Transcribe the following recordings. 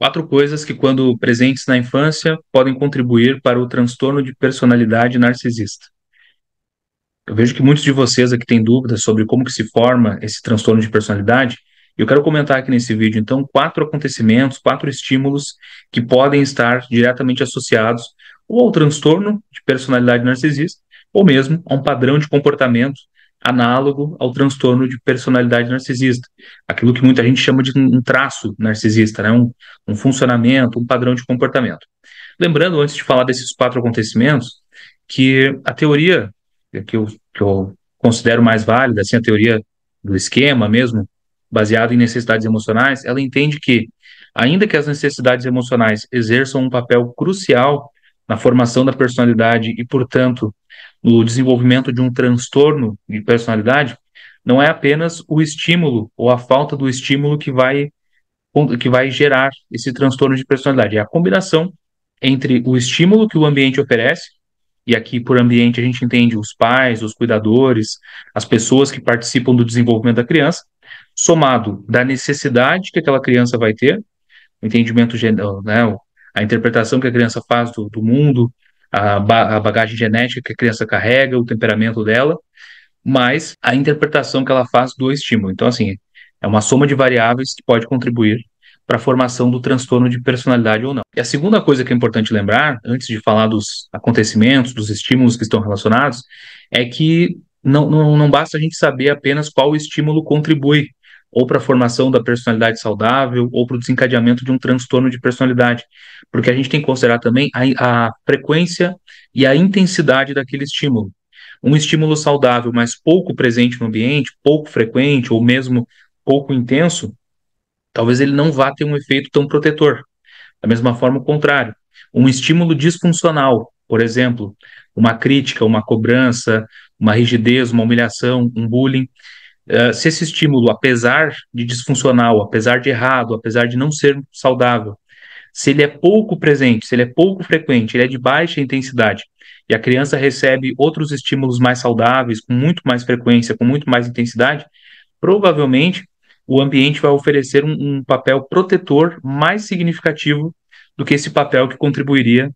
Quatro coisas que, quando presentes na infância, podem contribuir para o transtorno de personalidade narcisista. Eu vejo que muitos de vocês aqui têm dúvidas sobre como que se forma esse transtorno de personalidade, e eu quero comentar aqui nesse vídeo, então, quatro acontecimentos, quatro estímulos que podem estar diretamente associados ou ao transtorno de personalidade narcisista, ou mesmo a um padrão de comportamento análogo ao transtorno de personalidade narcisista, aquilo que muita gente chama de um traço narcisista, né? um, um funcionamento, um padrão de comportamento. Lembrando, antes de falar desses quatro acontecimentos, que a teoria é que eu, que eu considero mais válida, assim, a teoria do esquema mesmo, baseada em necessidades emocionais, ela entende que, ainda que as necessidades emocionais exerçam um papel crucial na formação da personalidade e, portanto, no desenvolvimento de um transtorno de personalidade, não é apenas o estímulo ou a falta do estímulo que vai que vai gerar esse transtorno de personalidade. É a combinação entre o estímulo que o ambiente oferece, e aqui por ambiente a gente entende os pais, os cuidadores, as pessoas que participam do desenvolvimento da criança, somado da necessidade que aquela criança vai ter, o entendimento, né, a interpretação que a criança faz do, do mundo, a, ba a bagagem genética que a criança carrega, o temperamento dela, mas a interpretação que ela faz do estímulo. Então, assim, é uma soma de variáveis que pode contribuir para a formação do transtorno de personalidade ou não. E a segunda coisa que é importante lembrar, antes de falar dos acontecimentos, dos estímulos que estão relacionados, é que não, não, não basta a gente saber apenas qual estímulo contribui ou para a formação da personalidade saudável, ou para o desencadeamento de um transtorno de personalidade. Porque a gente tem que considerar também a, a frequência e a intensidade daquele estímulo. Um estímulo saudável, mas pouco presente no ambiente, pouco frequente, ou mesmo pouco intenso, talvez ele não vá ter um efeito tão protetor. Da mesma forma, o contrário. Um estímulo disfuncional, por exemplo, uma crítica, uma cobrança, uma rigidez, uma humilhação, um bullying, é, se esse estímulo, apesar de disfuncional, apesar de errado, apesar de não ser saudável, se ele é pouco presente, se ele é pouco frequente, ele é de baixa intensidade, e a criança recebe outros estímulos mais saudáveis, com muito mais frequência, com muito mais intensidade, provavelmente o ambiente vai oferecer um, um papel protetor mais significativo do que esse papel que contribuiria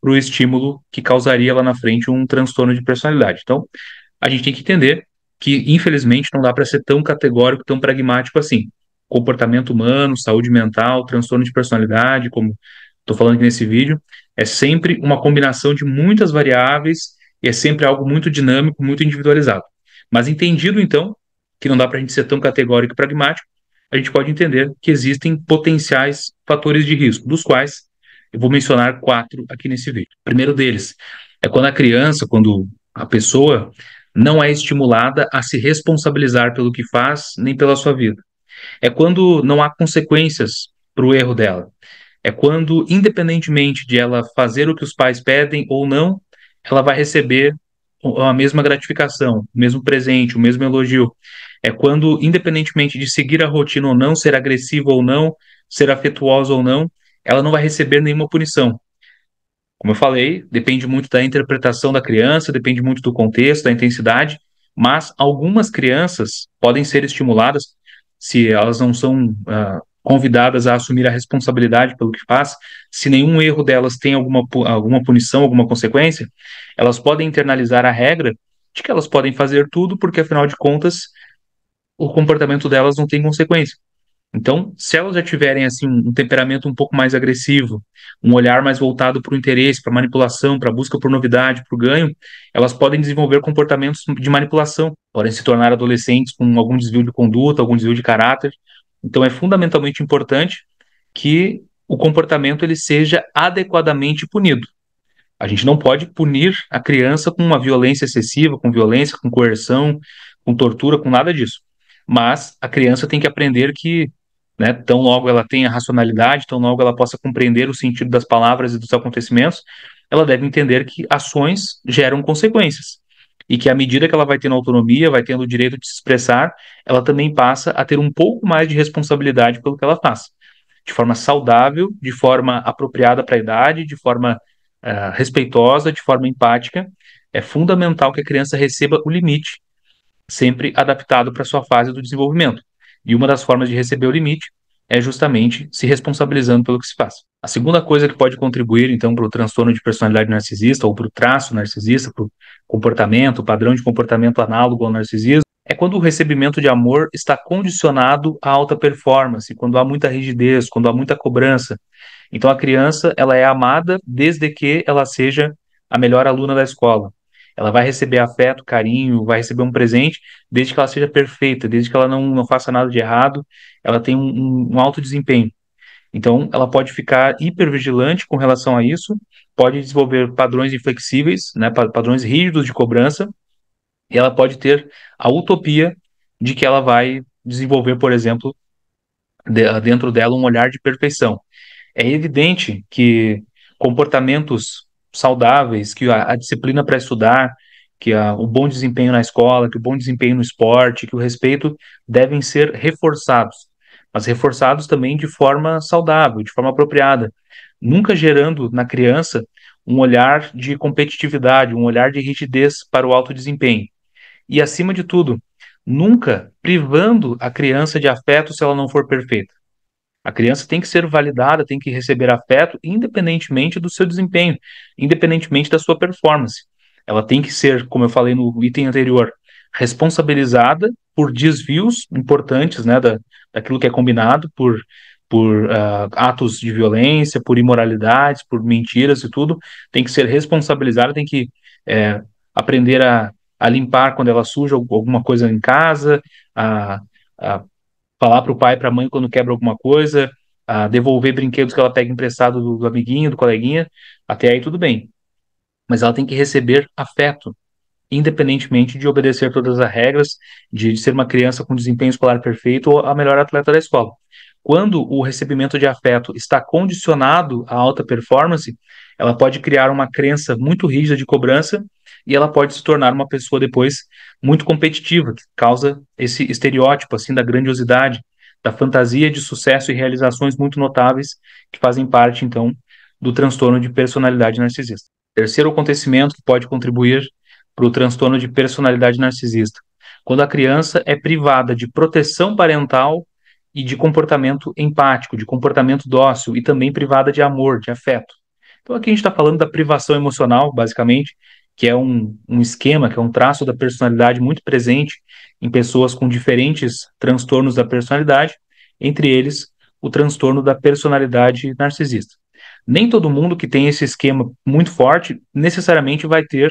para o estímulo que causaria lá na frente um transtorno de personalidade. Então, a gente tem que entender que infelizmente não dá para ser tão categórico, tão pragmático assim. Comportamento humano, saúde mental, transtorno de personalidade, como estou falando aqui nesse vídeo, é sempre uma combinação de muitas variáveis e é sempre algo muito dinâmico, muito individualizado. Mas entendido então que não dá para a gente ser tão categórico e pragmático, a gente pode entender que existem potenciais fatores de risco, dos quais eu vou mencionar quatro aqui nesse vídeo. O primeiro deles é quando a criança, quando a pessoa não é estimulada a se responsabilizar pelo que faz nem pela sua vida. É quando não há consequências para o erro dela. É quando, independentemente de ela fazer o que os pais pedem ou não, ela vai receber a mesma gratificação, o mesmo presente, o mesmo elogio. É quando, independentemente de seguir a rotina ou não, ser agressiva ou não, ser afetuosa ou não, ela não vai receber nenhuma punição. Como eu falei, depende muito da interpretação da criança, depende muito do contexto, da intensidade, mas algumas crianças podem ser estimuladas se elas não são uh, convidadas a assumir a responsabilidade pelo que faz, se nenhum erro delas tem alguma, alguma punição, alguma consequência, elas podem internalizar a regra de que elas podem fazer tudo porque, afinal de contas, o comportamento delas não tem consequência. Então, se elas já tiverem assim um temperamento um pouco mais agressivo, um olhar mais voltado para o interesse, para manipulação, para a busca por novidade, para o ganho, elas podem desenvolver comportamentos de manipulação, podem se tornar adolescentes com algum desvio de conduta, algum desvio de caráter. Então, é fundamentalmente importante que o comportamento ele seja adequadamente punido. A gente não pode punir a criança com uma violência excessiva, com violência, com coerção, com tortura, com nada disso. Mas a criança tem que aprender que né? Tão logo ela tenha racionalidade, tão logo ela possa compreender o sentido das palavras e dos acontecimentos, ela deve entender que ações geram consequências e que à medida que ela vai tendo autonomia, vai tendo o direito de se expressar, ela também passa a ter um pouco mais de responsabilidade pelo que ela faz, de forma saudável, de forma apropriada para a idade, de forma uh, respeitosa, de forma empática. É fundamental que a criança receba o limite, sempre adaptado para a sua fase do desenvolvimento. E uma das formas de receber o limite é justamente se responsabilizando pelo que se faz. A segunda coisa que pode contribuir, então, para o transtorno de personalidade narcisista ou para o traço narcisista, para o comportamento, padrão de comportamento análogo ao narcisismo, é quando o recebimento de amor está condicionado à alta performance, quando há muita rigidez, quando há muita cobrança. Então, a criança ela é amada desde que ela seja a melhor aluna da escola. Ela vai receber afeto, carinho, vai receber um presente, desde que ela seja perfeita, desde que ela não, não faça nada de errado, ela tem um, um alto desempenho. Então, ela pode ficar hipervigilante com relação a isso, pode desenvolver padrões inflexíveis, né, padrões rígidos de cobrança, e ela pode ter a utopia de que ela vai desenvolver, por exemplo, dentro dela um olhar de perfeição. É evidente que comportamentos saudáveis, que a, a disciplina para estudar, que a, o bom desempenho na escola, que o bom desempenho no esporte, que o respeito devem ser reforçados, mas reforçados também de forma saudável, de forma apropriada, nunca gerando na criança um olhar de competitividade, um olhar de rigidez para o alto desempenho. E acima de tudo, nunca privando a criança de afeto se ela não for perfeita. A criança tem que ser validada, tem que receber afeto, independentemente do seu desempenho, independentemente da sua performance. Ela tem que ser, como eu falei no item anterior, responsabilizada por desvios importantes, né, da, daquilo que é combinado, por, por uh, atos de violência, por imoralidades, por mentiras e tudo. Tem que ser responsabilizada, tem que é, aprender a, a limpar quando ela suja alguma coisa em casa, a, a falar para o pai, para a mãe quando quebra alguma coisa, a devolver brinquedos que ela pega emprestado do, do amiguinho, do coleguinha, até aí tudo bem. Mas ela tem que receber afeto, independentemente de obedecer todas as regras, de, de ser uma criança com desempenho escolar perfeito ou a melhor atleta da escola. Quando o recebimento de afeto está condicionado à alta performance, ela pode criar uma crença muito rígida de cobrança e ela pode se tornar uma pessoa depois muito competitiva, que causa esse estereótipo assim da grandiosidade, da fantasia de sucesso e realizações muito notáveis que fazem parte então do transtorno de personalidade narcisista. Terceiro acontecimento que pode contribuir para o transtorno de personalidade narcisista, quando a criança é privada de proteção parental e de comportamento empático, de comportamento dócil e também privada de amor, de afeto. Então aqui a gente está falando da privação emocional, basicamente, que é um, um esquema, que é um traço da personalidade muito presente em pessoas com diferentes transtornos da personalidade, entre eles o transtorno da personalidade narcisista. Nem todo mundo que tem esse esquema muito forte necessariamente vai ter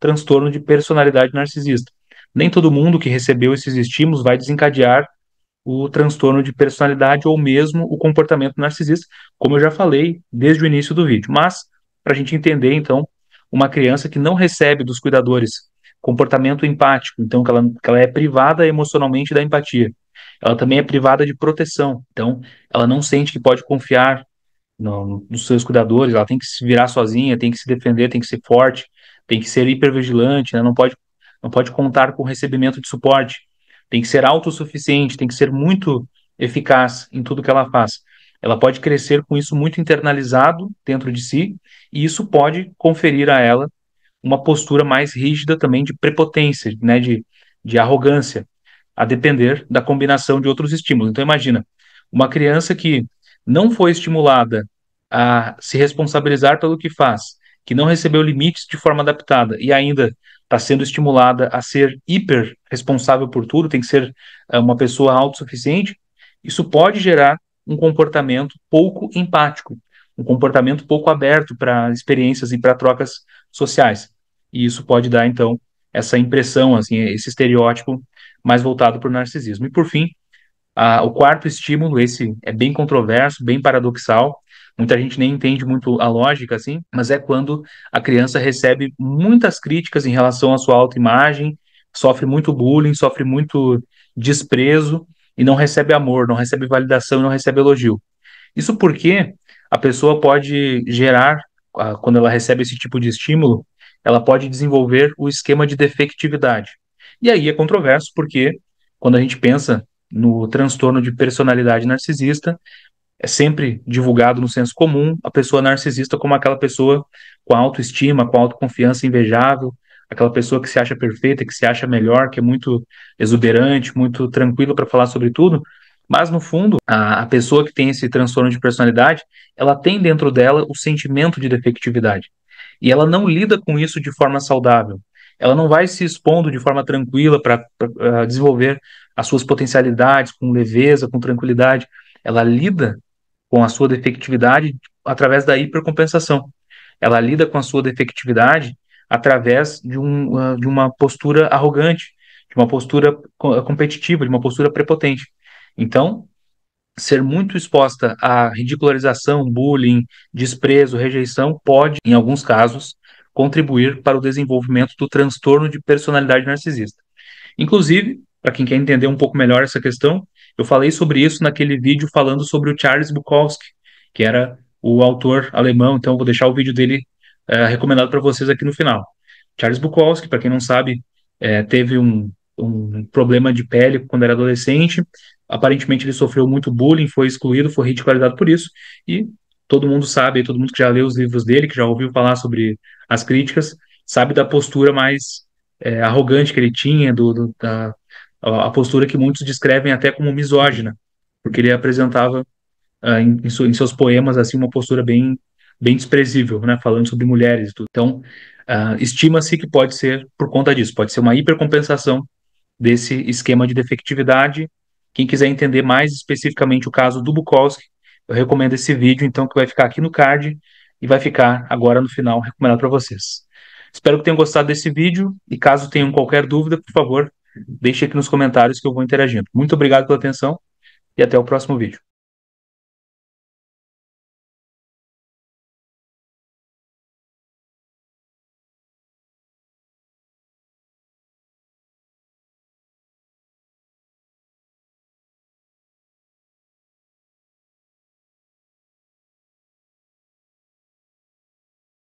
transtorno de personalidade narcisista. Nem todo mundo que recebeu esses estímulos vai desencadear o transtorno de personalidade ou mesmo o comportamento narcisista, como eu já falei desde o início do vídeo. Mas, para a gente entender, então, uma criança que não recebe dos cuidadores comportamento empático, então que ela, que ela é privada emocionalmente da empatia. Ela também é privada de proteção, então ela não sente que pode confiar no, nos seus cuidadores, ela tem que se virar sozinha, tem que se defender, tem que ser forte, tem que ser hipervigilante, né? não, pode, não pode contar com recebimento de suporte, tem que ser autossuficiente, tem que ser muito eficaz em tudo que ela faz. Ela pode crescer com isso muito internalizado dentro de si, e isso pode conferir a ela uma postura mais rígida também de prepotência, né, de, de arrogância, a depender da combinação de outros estímulos. Então, imagina, uma criança que não foi estimulada a se responsabilizar pelo que faz, que não recebeu limites de forma adaptada e ainda está sendo estimulada a ser hiper responsável por tudo, tem que ser eh, uma pessoa autossuficiente, isso pode gerar um comportamento pouco empático, um comportamento pouco aberto para experiências e para trocas sociais. E isso pode dar, então, essa impressão, assim, esse estereótipo mais voltado para o narcisismo. E, por fim, a, o quarto estímulo, esse é bem controverso, bem paradoxal, muita gente nem entende muito a lógica, assim, mas é quando a criança recebe muitas críticas em relação à sua autoimagem, sofre muito bullying, sofre muito desprezo, e não recebe amor, não recebe validação, não recebe elogio. Isso porque a pessoa pode gerar, quando ela recebe esse tipo de estímulo, ela pode desenvolver o esquema de defectividade. E aí é controverso porque quando a gente pensa no transtorno de personalidade narcisista, é sempre divulgado no senso comum a pessoa narcisista como aquela pessoa com autoestima, com autoconfiança invejável, aquela pessoa que se acha perfeita, que se acha melhor, que é muito exuberante, muito tranquila para falar sobre tudo. Mas, no fundo, a, a, pessoa que tem esse transtorno de personalidade, ela tem dentro dela o sentimento de defectividade. E ela não lida com isso de forma saudável. Ela não vai se expondo de forma tranquila para ah, desenvolver as suas potencialidades com leveza, com tranquilidade. Ela lida com a sua defectividade através da hipercompensação. Ela lida com a sua defectividade através de, um, ah, de uma postura arrogante, de uma postura ah, competitiva, de uma postura prepotente. Então, ser muito exposta a ridicularização, bullying, desprezo, rejeição pode, em alguns casos, contribuir para o desenvolvimento do transtorno de personalidade narcisista. Inclusive, para quem quer entender um pouco melhor essa questão, eu falei sobre isso naquele vídeo falando sobre o Charles Bukowski, que era o autor alemão, então eu vou deixar o vídeo dele é, recomendado para vocês aqui no final. Charles Bukowski, para quem não sabe, é, teve um, um problema de pele quando era adolescente. Aparentemente ele sofreu muito bullying, foi excluído, foi ridicularizado por isso. E todo mundo sabe, todo mundo que já leu os livros dele, que já ouviu falar sobre as críticas, sabe da postura mais é, arrogante que ele tinha, do, do, da a postura que muitos descrevem até como misógina, porque ele apresentava uh, em, em, seus poemas assim uma postura bem bem desprezível, né? Falando sobre mulheres. Tudo. Então, uh, estima-se que pode ser por conta disso, pode ser uma hipercompensação desse esquema de defectividade. Quem quiser entender mais especificamente o caso do Bukowski, eu recomendo esse vídeo, então, que vai ficar aqui no card e vai ficar agora no final recomendado para vocês. Espero que tenham gostado desse vídeo e caso tenham qualquer dúvida, por favor, deixe aqui nos comentários que eu vou interagindo. Muito obrigado pela atenção e até o próximo vídeo.